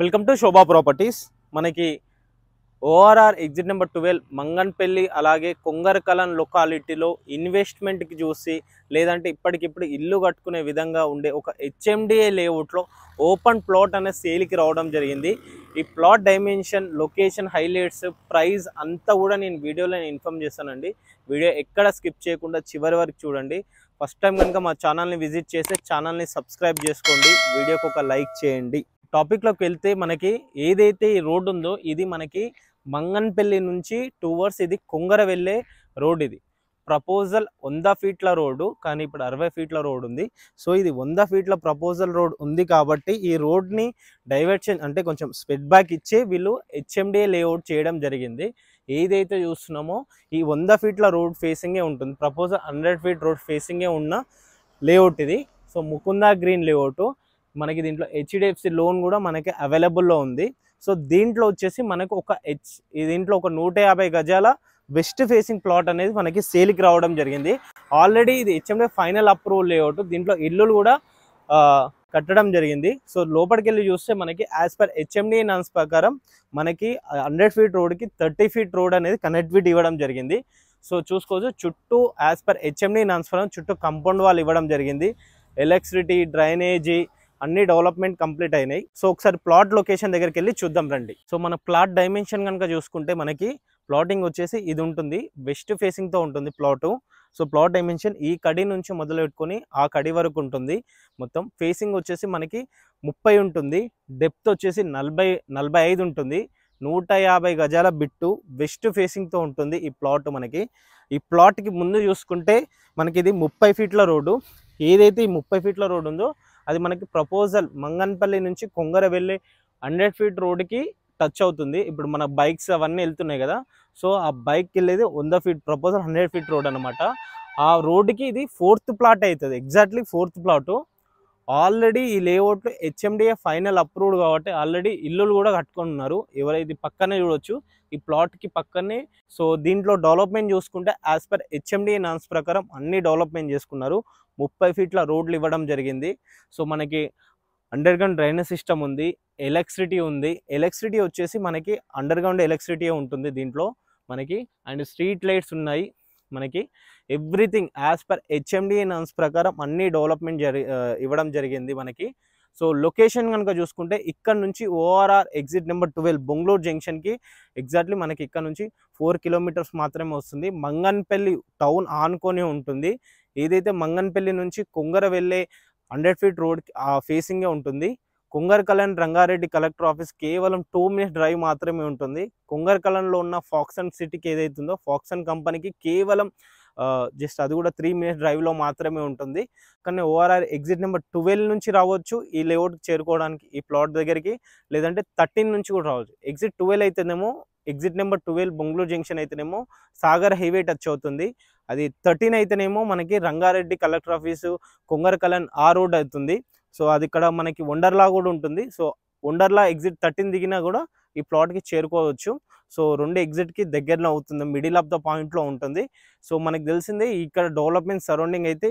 welcome to Sobha properties మనకి ORR exit number twelve Manganpally అలాగే కొంగరకలన్ లొకాలిటీలో ఇన్వెస్ట్మెంట్కి చూసి లేదంటే ఇప్పటికిప్పుడు ఇల్లు కట్టుకునే విధంగా ఉండే ఒక హెచ్ఎండిఏ లేఅవుట్లో ఓపెన్ ప్లాట్ అనే సేల్కి రావడం జరిగింది ఈ plot dimension location highlights price అంతా కూడా నేను వీడియోలో నేను ఇన్ఫామ్ చేస్తానండి వీడియో ఎక్కడ స్కిప్ చేయకుండా చివరి వరకు చూడండి ఫస్ట్ టైం కనుక మా ఛానల్ని విజిట్ చేస్తే ఛానల్ని సబ్స్క్రైబ్ చేసుకోండి వీడియోకి ఒక లైక్ చేయండి టాపిక్లోకి వెళ్తే మనకి ఏదైతే ఈ రోడ్డు ఉందో ఇది మనకి మంగన్పల్లి నుంచి అవర్స్ ఇది కొంగర వెళ్ళే రోడ్ ఇది ప్రపోజల్ వంద ఫీట్ల రోడ్డు కానీ ఇప్పుడు అరవై ఫీట్ల రోడ్ ఉంది సో ఇది వంద ఫీట్ల ప్రపోజల్ రోడ్ ఉంది కాబట్టి ఈ రోడ్ని డైవర్షన్ అంటే కొంచెం స్పెడ్ బ్యాక్ ఇచ్చి వీళ్ళు హెచ్ఎండి లేఅవుట్ చేయడం జరిగింది ఏదైతే చూస్తున్నామో ఈ వంద ఫీట్ల రోడ్ ఫేసింగే ఉంటుంది ప్రపోజల్ హండ్రెడ్ ఫీట్ రోడ్ ఫేసింగే ఉన్న లేఅవుట్ ఇది సో ముకుందా గ్రీన్ లేఅవుట్ మనకి దీంట్లో హెచ్డిఎఫ్సి లోన్ కూడా మనకి అవైలబుల్లో ఉంది సో దీంట్లో వచ్చేసి మనకు ఒక హెచ్ దీంట్లో ఒక నూట గజాల వెస్ట్ ఫేసింగ్ ప్లాట్ అనేది మనకి సేల్కి రావడం జరిగింది ఆల్రెడీ ఇది హెచ్ఎండే ఫైనల్ అప్రూవల్ లేఅవుట్ దీంట్లో ఇల్లులు కూడా కట్టడం జరిగింది సో లోపలికి వెళ్ళి చూస్తే మనకి యాజ్ పర్ హెచ్ఎండి నాన్స్ ప్రకారం మనకి హండ్రెడ్ ఫీట్ రోడ్కి థర్టీ ఫీట్ రోడ్ అనేది కనెక్టివిటీ ఇవ్వడం జరిగింది సో చూసుకోవచ్చు చుట్టూ యాజ్ పర్ హెచ్ఎండి నాన్స్ ప్రకారం చుట్టూ కంపౌండ్ వాళ్ళు ఇవ్వడం జరిగింది ఎలక్ట్రిసిటీ డ్రైనేజీ అన్ని డెవలప్మెంట్ కంప్లీట్ అయినాయి సో ఒకసారి ప్లాట్ లొకేషన్ దగ్గరికి వెళ్ళి చూద్దాం రండి సో మన ప్లాట్ డైమెన్షన్ కనుక చూసుకుంటే మనకి ప్లాటింగ్ వచ్చేసి ఇది ఉంటుంది వెస్ట్ ఫేసింగ్తో ఉంటుంది ప్లాటు సో ప్లాట్ డైమెన్షన్ ఈ కడి నుంచి మొదలు పెట్టుకొని ఆ కడి వరకు ఉంటుంది మొత్తం ఫేసింగ్ వచ్చేసి మనకి ముప్పై ఉంటుంది డెప్త్ వచ్చేసి నలభై నలభై ఉంటుంది నూట యాభై గజాల బిట్టు వెస్ట్ ఫేసింగ్తో ఉంటుంది ఈ ప్లాట్ మనకి ఈ ప్లాట్కి ముందు చూసుకుంటే మనకి ఇది ముప్పై ఫీట్ల రోడ్డు ఏదైతే ఈ ముప్పై ఫీట్ల రోడ్డు ఉందో అది మనకి ప్రపోజల్ మంగన్పల్లి నుంచి కొంగర వెళ్ళే హండ్రెడ్ ఫీట్ రోడ్కి టచ్ అవుతుంది ఇప్పుడు మన బైక్స్ అవన్నీ వెళ్తున్నాయి కదా సో ఆ బైక్కి వెళ్ళేది వంద feet proposal hundred feet road అనమాట ఆ రోడ్డుకి ఇది ఫోర్త్ ప్లాట్ అవుతుంది ఎగ్జాక్ట్లీ ఫోర్త్ ప్లాటు ఆల్రెడీ ఈ లేఅవుట్లో హెచ్ఎండిఏ ఫైనల్ అప్రూవ్డ్ కాబట్టి ఆల్రెడీ ఇల్లులు కూడా కట్టుకొని ఉన్నారు ఎవరైతే పక్కనే చూడొచ్చు ఈ ప్లాట్కి పక్కనే సో దీంట్లో డెవలప్మెంట్ చూసుకుంటే యాజ్ పర్ హెచ్ఎండిఏ నాన్స్ ప్రకారం అన్ని డెవలప్మెంట్ చేసుకున్నారు ముప్పై ఫీట్ల రోడ్లు ఇవ్వడం జరిగింది సో మనకి అండర్ గ్రౌండ్ డ్రైనేజ్ సిస్టమ్ ఉంది ఎలక్ట్రిసిటీ ఉంది ఎలక్ట్రిసిటీ వచ్చేసి మనకి అండర్ గ్రౌండ్ ఎలక్ట్రిసిటీ ఉంటుంది దీంట్లో మనకి అండ్ స్ట్రీట్ లైట్స్ ఉన్నాయి మనకి everything as per HMD norms ప్రకారం అన్ని డెవలప్మెంట్ జరి ఇవ్వడం జరిగింది మనకి సో లొకేషన్ కనుక చూసుకుంటే ఇక్కడ నుంచి ORR exit number twelve Bongloor జంక్షన్కి ఎగ్జాక్ట్లీ మనకి ఇక్కడ నుంచి ఫోర్ కిలోమీటర్స్ మాత్రమే వస్తుంది మంగన్పల్లి టౌన్ ఆనుకొని ఉంటుంది ఏదైతే మంగన్పల్లి నుంచి కొంగర వెళ్ళే హండ్రెడ్ ఫీట్ రోడ్ ఫేసింగే ఉంటుంది కుంగర్కలన్ రంగారెడ్డి కలెక్టర్ ఆఫీస్ కేవలం టూ మినిట్స్ డ్రైవ్ మాత్రమే ఉంటుంది కుంగర్కలంలో ఉన్న ఫాక్సన్ సిటీకి ఏదైతుందో ఫాక్సన్ కంపెనీకి కేవలం జస్ట్ అది కూడా త్రీ మినిట్స్ డ్రైవ్లో మాత్రమే ఉంటుంది కానీ ఓఆర్ఆర్ ఎగ్జిట్ నెంబర్ ట్వెల్వ్ నుంచి రావచ్చు ఈ లేఅవుట్ చేరుకోవడానికి ఈ ప్లాట్ దగ్గరికి లేదంటే థర్టీన్ నుంచి కూడా రావచ్చు ఎగ్జిట్ ట్వెల్వ్ అయితేనేమో exit number twelve Bongloor junction అయితేనేమో సాగర్ హైవే టచ్ అవుతుంది అది థర్టీన్ అయితేనేమో మనకి రంగారెడ్డి కలెక్టర్ ఆఫీసు కొంగరకలన్ ఆ రోడ్ అవుతుంది సో అది ఇక్కడ మనకి వండర్లా కూడా ఉంటుంది సో వండర్లా ఎగ్జిట్ థర్టీన్ దిగినా కూడా ఈ ప్లాట్కి చేరుకోవచ్చు సో రెండు ఎగ్జిట్కి దగ్గరలో అవుతుంది మిడిల్ ఆఫ్ ద పాయింట్లో ఉంటుంది సో మనకు తెలిసిందే ఇక్కడ డెవలప్మెంట్ సరౌండింగ్ అయితే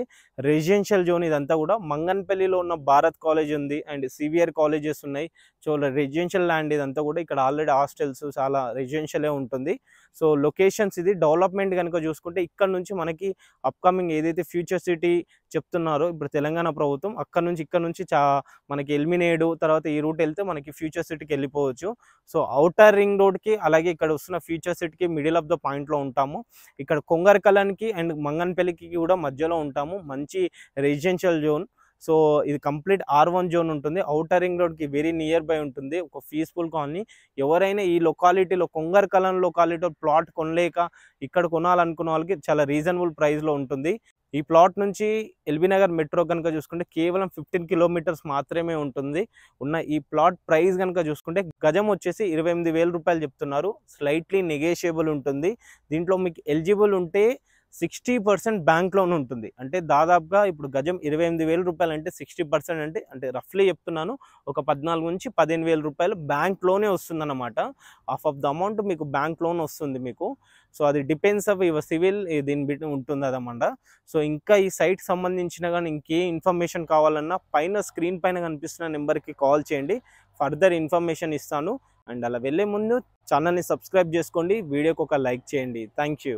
రెసిడెన్షియల్ జోన్ ఇదంతా కూడా మంగన్పల్లిలో ఉన్న భారత్ కాలేజ్ ఉంది అండ్ సివియర్ కాలేజెస్ ఉన్నాయి సో రెసిడెన్షియల్ ల్యాండ్ ఇదంతా కూడా ఇక్కడ ఆల్రెడీ హాస్టల్స్ చాలా రెసిడెన్షియలే ఉంటుంది సో లొకేషన్స్ ఇది డెవలప్మెంట్ కనుక చూసుకుంటే ఇక్కడ నుంచి మనకి అప్కమింగ్ ఏదైతే ఫ్యూచర్ సిటీ చెప్తున్నారో ఇప్పుడు తెలంగాణ ప్రభుత్వం అక్కడ నుంచి ఇక్కడ నుంచి చా మనకి ఎల్మినేడు తర్వాత ఈ రూట్ వెళ్తే మనకి ఫ్యూచర్ సిటీకి వెళ్ళిపోవచ్చు సో అవుటర్ రింగ్ రోడ్కి అలాగే ఇక్కడ వస్తున్న ఫ్యూచర్ సిటీకి మిడిల్ ఆఫ్ ద పాయింట్లో ఉంటాము ఇక్కడ కొంగరక కలన్కి అండ్ మంగన్పల్లికి కూడా మధ్యలో ఉంటాము మంచి రెసిడెన్షియల్ జోన్ సో ఇది కంప్లీట్ ఆర్ వన్ జోన్ ఉంటుంది ఔటర్ రింగ్ రోడ్కి వెరీ నియర్ బై ఉంటుంది ఒక పీస్ఫుల్ కాలనీ ఎవరైనా ఈ లొకాలిటీలో కొంగర్ కలన్ లొకాలిటీలో ప్లాట్ కొనలేక ఇక్కడ కొనాలనుకున్న వాళ్ళకి చాలా రీజనబుల్ ప్రైస్లో ఉంటుంది ఈ ప్లాట్ నుంచి ఎల్బీ నగర్ మెట్రో కనుక చూసుకుంటే కేవలం ఫిఫ్టీన్ కిలోమీటర్స్ మాత్రమే ఉంటుంది ఉన్న ఈ ప్లాట్ ప్రైస్ కనుక చూసుకుంటే గజం వచ్చేసి ఇరవై రూపాయలు చెప్తున్నారు స్లైట్లీ నెగేషియబుల్ ఉంటుంది దీంట్లో మీకు ఎలిజిబుల్ ఉంటే సిక్స్టీ పర్సెంట్ బ్యాంక్ లోన్ ఉంటుంది అంటే దాదాపుగా ఇప్పుడు గజం ఇరవై ఎనిమిది వేల రూపాయలు అంటే సిక్స్టీ పర్సెంట్ అంటే అంటే రఫ్లీ చెప్తున్నాను ఒక పద్నాలుగు నుంచి పదిహేను వేల రూపాయలు బ్యాంక్ లోనే వస్తుందన్నమాట హాఫ్ ఆఫ్ ద అమౌంట్ మీకు బ్యాంక్ లోన్ వస్తుంది మీకు సో అది డిపెండ్స్ ఆఫ్ ఇవ సివిల్ దీని బిట్ ఉంటుంది అదమాట సో ఇంకా ఈ సైట్ సంబంధించిన కానీ ఇంకే ఇన్ఫర్మేషన్ కావాలన్నా పైన స్క్రీన్ పైన కనిపిస్తున్న నెంబర్కి కాల్ చేయండి ఫర్దర్ ఇన్ఫర్మేషన్ ఇస్తాను అండ్ అలా వెళ్ళే ముందు ఛానల్ని సబ్స్క్రైబ్ చేసుకోండి వీడియోకి ఒక లైక్ చేయండి థ్యాంక్